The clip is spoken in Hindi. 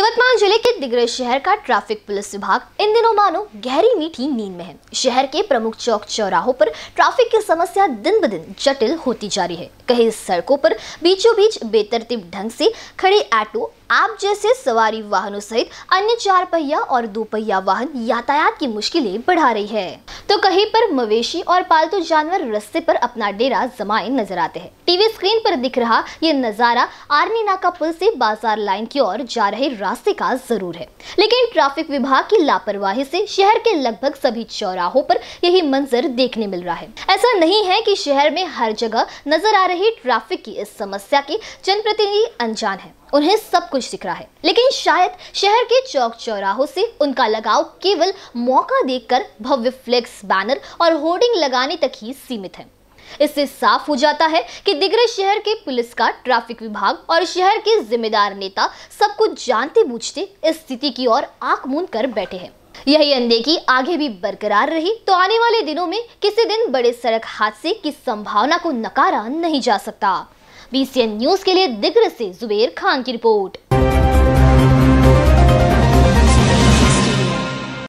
यवतमाल जिले के दिग्रज शहर का ट्रैफिक पुलिस विभाग इन दिनों मानो गहरी मीठी नींद में है शहर के प्रमुख चौक चौराहों पर ट्रैफिक की समस्या दिन ब दिन जटिल होती जा रही है कई सड़कों पर बीचों बीच बेतरतीब ढंग से खड़े ऑटो आप जैसे सवारी वाहनों सहित अन्य चार पहिया और दो पहिया वाहन यातायात की मुश्किलें बढ़ा रही है तो कहीं पर मवेशी और पालतू जानवर रस्ते पर अपना डेरा जमाए नजर आते हैं टीवी स्क्रीन पर दिख रहा ये नजारा आर्मी नाका पुल से बाजार लाइन की ओर जा रहे रास्ते का जरूर है लेकिन ट्रैफिक विभाग की लापरवाही से शहर के लगभग सभी चौराहों पर यही मंजर देखने मिल रहा है ऐसा नहीं है की शहर में हर जगह नजर आ रही ही ट्रैफिक की इस समस्या के जनप्रतिनिधि अनजान है उन्हें सब कुछ दिख रहा है लेकिन शायद शहर के चौक चौराहों से उनका लगाव केवल मौका देखकर भव्य फ्लेक्स बैनर और होर्डिंग लगाने तक ही सीमित है इससे साफ हो जाता है कि दिग्गज शहर के पुलिस का ट्रैफिक विभाग और शहर के जिम्मेदार नेता सब कुछ जानते बूझते इस स्थिति की ओर आंख मूंद कर बैठे हैं यही अनदेखी आगे भी बरकरार रही तो आने वाले दिनों में किसी दिन बड़े सड़क हादसे की संभावना को नकारा नहीं जा सकता बीसीएन न्यूज के लिए दिग्र से जुबेर खान की रिपोर्ट